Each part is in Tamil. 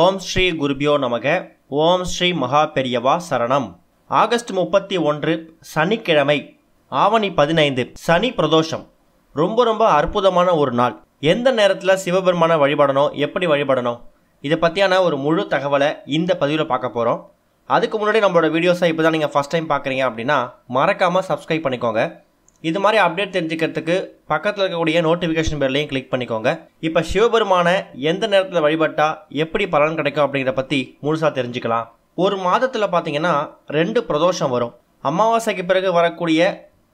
ஓம் ஸ்ரீ குருபியோ நமக ஓம் ஸ்ரீ மகா பெரியவா சரணம் ஆகஸ்ட் முப்பத்தி ஒன்று சனிக்கிழமை ஆவணி பதினைந்து சனி பிரதோஷம் ரொம்ப ரொம்ப அற்புதமான ஒரு நாள் எந்த நேரத்தில் சிவபெருமானை வழிபடணும் எப்படி வழிபடணும் இதை பற்றியான ஒரு முழு தகவலை இந்த பதிவில் பார்க்க போகிறோம் அதுக்கு முன்னாடி நம்மளோட வீடியோஸை இப்போ தான் நீங்கள் ஃபஸ்ட் டைம் பார்க்குறீங்க அப்படின்னா மறக்காமல் சப்ஸ்கிரைப் பண்ணிக்கோங்க இது மாதிரி அப்டேட் தெரிஞ்சுக்கிறதுக்கு பக்கத்தில் இருக்கக்கூடிய நோட்டிஃபிகேஷன் பேர்லையும் கிளிக் பண்ணிக்கோங்க இப்போ சிவபெருமானை எந்த நேரத்தில் வழிபட்டால் எப்படி பலன் கிடைக்கும் அப்படிங்கிற பற்றி முழுசாக தெரிஞ்சுக்கலாம் ஒரு மாதத்தில் பார்த்தீங்கன்னா ரெண்டு பிரதோஷம் வரும் அமாவாசைக்கு பிறகு வரக்கூடிய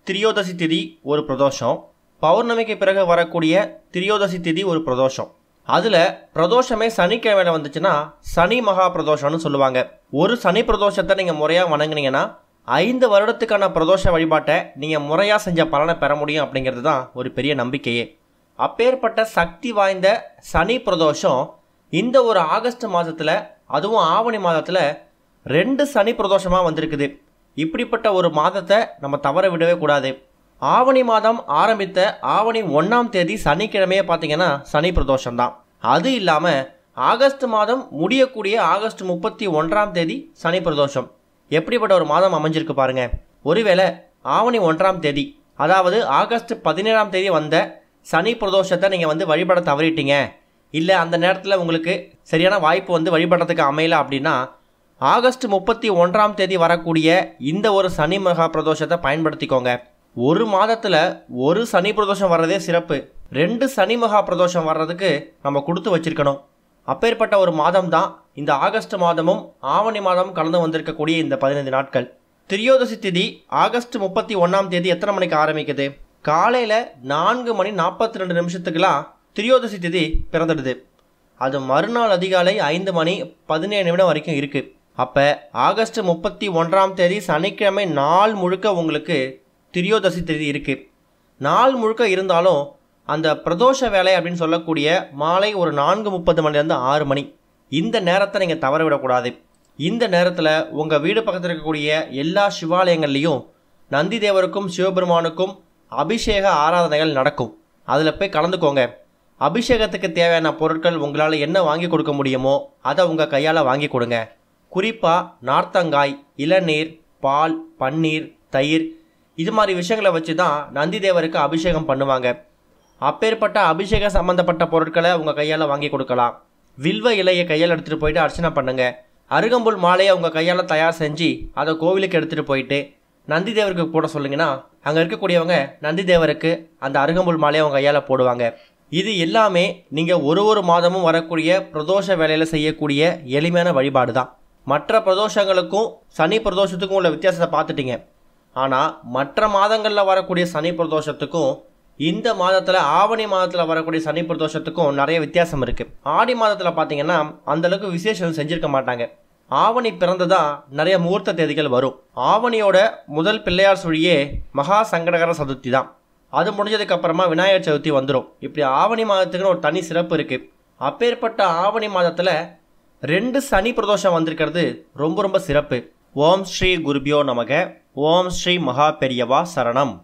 திரியோதசி திதி ஒரு பிரதோஷம் பௌர்ணமிக்கு பிறகு வரக்கூடிய திரியோதசி திதி ஒரு பிரதோஷம் அதில் பிரதோஷமே சனிக்கிழமையில் வந்துச்சுன்னா சனி மகா பிரதோஷம்னு சொல்லுவாங்க ஒரு சனி பிரதோஷத்தை நீங்கள் முறையாக வணங்குனீங்கன்னா ஐந்து வருடத்துக்கான பிரதோஷ வழிபாட்டை நீங்கள் முறையாக செஞ்ச பலனை பெற முடியும் அப்படிங்கிறது தான் ஒரு பெரிய நம்பிக்கையே அப்பேற்பட்ட சக்தி வாய்ந்த சனி பிரதோஷம் இந்த ஒரு ஆகஸ்ட் மாதத்தில் அதுவும் ஆவணி மாதத்தில் ரெண்டு சனி பிரதோஷமாக வந்திருக்குது இப்படிப்பட்ட ஒரு மாதத்தை நம்ம தவற விடவே கூடாது ஆவணி மாதம் ஆரம்பித்த ஆவணி ஒன்றாம் தேதி சனிக்கிழமையே பார்த்தீங்கன்னா சனி பிரதோஷம் தான் அது இல்லாமல் ஆகஸ்ட் மாதம் முடியக்கூடிய ஆகஸ்ட் முப்பத்தி ஒன்றாம் தேதி சனி பிரதோஷம் எப்படிப்பட்ட ஒரு மாதம் அமைஞ்சிருக்கு பாருங்கள் ஒருவேளை ஆவணி ஒன்றாம் தேதி அதாவது ஆகஸ்ட் பதினேழாம் தேதி வந்த சனி பிரதோஷத்தை நீங்கள் வந்து வழிபட தவறிட்டீங்க இல்லை அந்த நேரத்தில் உங்களுக்கு சரியான வாய்ப்பு வந்து வழிபடுறதுக்கு அமையல அப்படின்னா ஆகஸ்ட் முப்பத்தி ஒன்றாம் தேதி வரக்கூடிய இந்த ஒரு சனி மகா பிரதோஷத்தை பயன்படுத்திக்கோங்க ஒரு மாதத்தில் ஒரு சனி பிரதோஷம் வர்றதே சிறப்பு ரெண்டு சனி மகா பிரதோஷம் வர்றதுக்கு நம்ம கொடுத்து வச்சிருக்கணும் அப்பேற்பட்ட ஒரு மாதம் தான் இந்த ஆகஸ்ட் மாதமும் ஆவணி மாதமும் கலந்து வந்திருக்கக்கூடிய இந்த பதினைந்து நாட்கள் திரியோதசி திதி ஆகஸ்ட் முப்பத்தி ஒன்றாம் தேதி எத்தனை மணிக்கு ஆரம்பிக்குது காலையில் நான்கு மணி நாற்பத்தி ரெண்டு நிமிஷத்துக்கெல்லாம் திரியோதசி திதி பிறந்துடுது அது மறுநாள் அதிகாலை ஐந்து மணி பதினேழு நிமிடம் வரைக்கும் இருக்குது அப்போ ஆகஸ்ட் முப்பத்தி ஒன்றாம் தேதி சனிக்கிழமை நாள் முழுக்க உங்களுக்கு திரியோதசி திதி இருக்குது நாள் முழுக்க இருந்தாலும் அந்த பிரதோஷ வேலை அப்படின்னு சொல்லக்கூடிய மாலை ஒரு நான்கு முப்பது மணிலேருந்து ஆறு மணி இந்த நேரத்தை நீங்கள் தவற விடக்கூடாது இந்த நேரத்தில் உங்கள் வீடு பக்கத்தில் இருக்கக்கூடிய எல்லா சிவாலயங்கள்லேயும் நந்தி தேவருக்கும் சிவபெருமானுக்கும் அபிஷேக ஆராதனைகள் நடக்கும் அதில் போய் கலந்துக்கோங்க அபிஷேகத்துக்கு தேவையான பொருட்கள் உங்களால் என்ன வாங்கி கொடுக்க முடியுமோ அதை உங்கள் கையால் வாங்கி கொடுங்க குறிப்பாக நார்த்தங்காய் இளநீர் பால் பன்னீர் தயிர் இது மாதிரி விஷயங்களை வச்சு தான் நந்தி தேவருக்கு அபிஷேகம் பண்ணுவாங்க அப்பேற்பட்ட அபிஷேக சம்பந்தப்பட்ட பொருட்களை உங்கள் கையால் வாங்கி கொடுக்கலாம் வில்வ இலையை கையால் எடுத்துகிட்டு போயிட்டு அர்ச்சனை பண்ணுங்கள் அருகம்புல் மாலையை உங்கள் கையால் தயார் செஞ்சு அதை கோவிலுக்கு எடுத்துகிட்டு போயிட்டு நந்தி தேவருக்கு போட சொல்லுங்கன்னா அங்கே இருக்கக்கூடியவங்க நந்தி தேவருக்கு அந்த அருகம்புல் மாலையை அவங்க கையால் போடுவாங்க இது எல்லாமே நீங்கள் ஒரு ஒரு மாதமும் வரக்கூடிய பிரதோஷ வேலையில் செய்யக்கூடிய எளிமையான வழிபாடு தான் மற்ற பிரதோஷங்களுக்கும் சனி பிரதோஷத்துக்கும் உள்ள வித்தியாசத்தை பார்த்துட்டிங்க ஆனால் மற்ற மாதங்களில் வரக்கூடிய சனி பிரதோஷத்துக்கும் இந்த மாதத்தில் ஆவணி மாதத்தில் வரக்கூடிய சனி பிரதோஷத்துக்கும் நிறைய வித்தியாசம் இருக்குது ஆடி மாதத்தில் பார்த்தீங்கன்னா அந்தளவுக்கு விசேஷம் செஞ்சுருக்க மாட்டாங்க ஆவணி பிறந்து தான் நிறைய முகூர்த்த தேதிகள் வரும் ஆவணியோட முதல் பிள்ளையார் சுழியே மகா சங்கடகர சதுர்த்தி தான் அது முடிஞ்சதுக்கப்புறமா விநாயகர் சதுர்த்தி வந்துடும் இப்படி ஆவணி மாதத்துக்குன்னு ஒரு தனி சிறப்பு இருக்குது அப்பேற்பட்ட ஆவணி மாதத்தில் ரெண்டு சனி பிரதோஷம் வந்திருக்கிறது ரொம்ப ரொம்ப சிறப்பு ஓம் ஸ்ரீ குருபியோ நமக ஓம் ஸ்ரீ மகா பெரியவா சரணம்